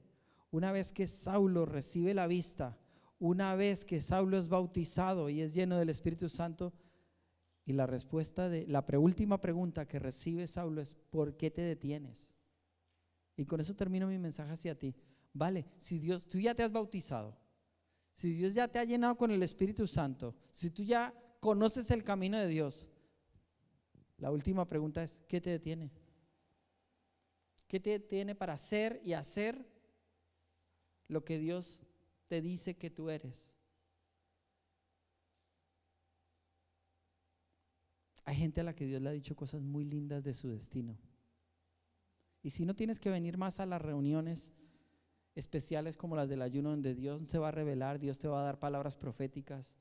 una vez que Saulo recibe la vista, una vez que Saulo es bautizado y es lleno del Espíritu Santo, y la respuesta de la preúltima pregunta que recibe Saulo es, ¿por qué te detienes? Y con eso termino mi mensaje hacia ti. Vale, si Dios, tú ya te has bautizado, si Dios ya te ha llenado con el Espíritu Santo, si tú ya conoces el camino de Dios, la última pregunta es, ¿qué te detiene? ¿Qué te tiene para hacer y hacer lo que Dios te dice que tú eres? Hay gente a la que Dios le ha dicho cosas muy lindas de su destino. Y si no tienes que venir más a las reuniones especiales como las del ayuno, donde Dios te va a revelar, Dios te va a dar palabras proféticas.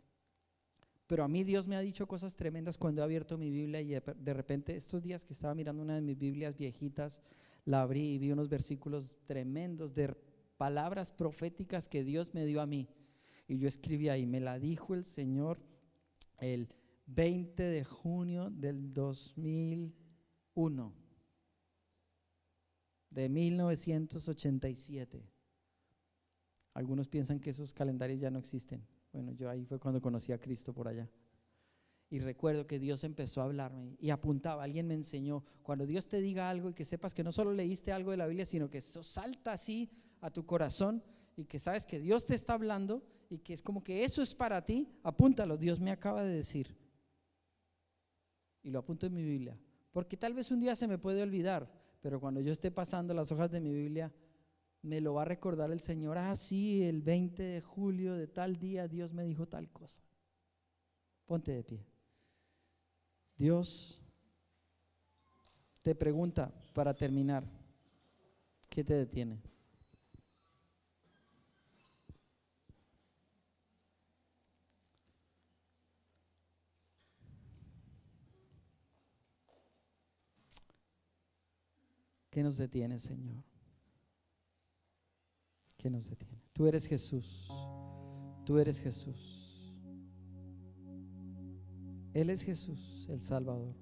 Pero a mí Dios me ha dicho cosas tremendas cuando he abierto mi Biblia y de repente estos días que estaba mirando una de mis Biblias viejitas, la abrí y vi unos versículos tremendos de palabras proféticas que Dios me dio a mí. Y yo escribí ahí, me la dijo el Señor el 20 de junio del 2001, de 1987. Algunos piensan que esos calendarios ya no existen. Bueno, yo ahí fue cuando conocí a Cristo por allá. Y recuerdo que Dios empezó a hablarme y apuntaba, alguien me enseñó, cuando Dios te diga algo y que sepas que no solo leíste algo de la Biblia, sino que eso salta así a tu corazón y que sabes que Dios te está hablando y que es como que eso es para ti, apúntalo, Dios me acaba de decir. Y lo apunto en mi Biblia, porque tal vez un día se me puede olvidar, pero cuando yo esté pasando las hojas de mi Biblia, me lo va a recordar el Señor, ah, sí, el 20 de julio de tal día Dios me dijo tal cosa. Ponte de pie. Dios te pregunta para terminar, ¿qué te detiene? ¿Qué nos detiene, Señor? ¿Qué nos detiene? Tú eres Jesús. Tú eres Jesús. Él es Jesús, el Salvador.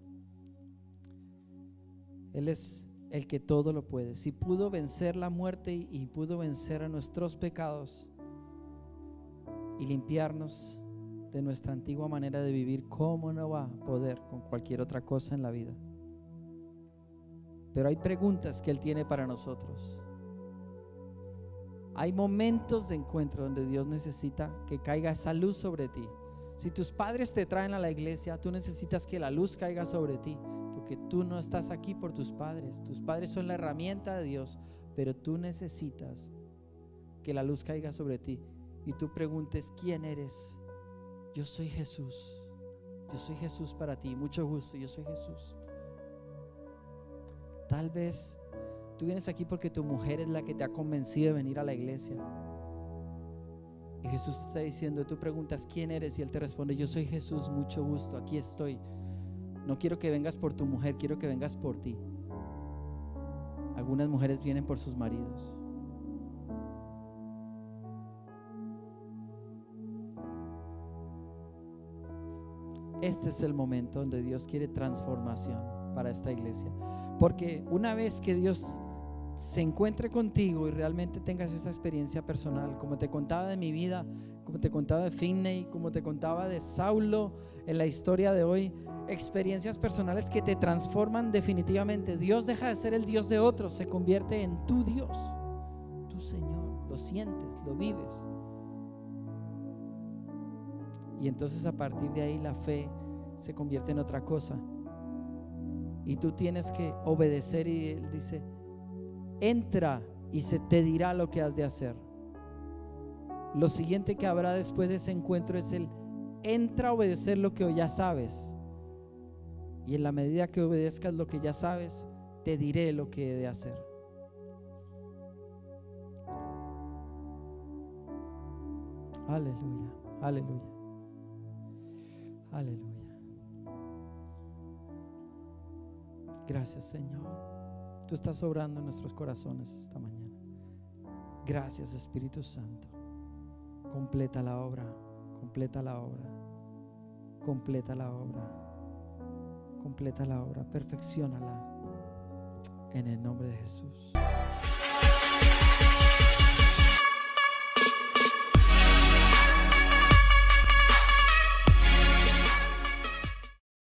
Él es el que todo lo puede. Si pudo vencer la muerte y pudo vencer a nuestros pecados y limpiarnos de nuestra antigua manera de vivir, ¿cómo no va a poder con cualquier otra cosa en la vida? Pero hay preguntas que Él tiene para nosotros. Hay momentos de encuentro donde Dios necesita que caiga esa luz sobre ti si tus padres te traen a la iglesia, tú necesitas que la luz caiga sobre ti, porque tú no estás aquí por tus padres. Tus padres son la herramienta de Dios, pero tú necesitas que la luz caiga sobre ti y tú preguntes, ¿quién eres? Yo soy Jesús. Yo soy Jesús para ti. Mucho gusto, yo soy Jesús. Tal vez tú vienes aquí porque tu mujer es la que te ha convencido de venir a la iglesia. Y Jesús te está diciendo, tú preguntas, ¿quién eres? Y él te responde, yo soy Jesús, mucho gusto, aquí estoy. No quiero que vengas por tu mujer, quiero que vengas por ti. Algunas mujeres vienen por sus maridos. Este es el momento donde Dios quiere transformación para esta iglesia. Porque una vez que Dios se encuentre contigo y realmente tengas esa experiencia personal. Como te contaba de mi vida, como te contaba de Finney, como te contaba de Saulo en la historia de hoy, experiencias personales que te transforman definitivamente. Dios deja de ser el Dios de otros, se convierte en tu Dios, tu Señor. Lo sientes, lo vives. Y entonces a partir de ahí la fe se convierte en otra cosa. Y tú tienes que obedecer y Él dice, entra y se te dirá lo que has de hacer. Lo siguiente que habrá después de ese encuentro es el entra a obedecer lo que ya sabes. Y en la medida que obedezcas lo que ya sabes, te diré lo que he de hacer. Aleluya, aleluya, aleluya. Gracias Señor está estás obrando en nuestros corazones esta mañana. Gracias Espíritu Santo. Completa la obra, completa la obra, completa la obra, completa la obra, perfeccionala en el nombre de Jesús.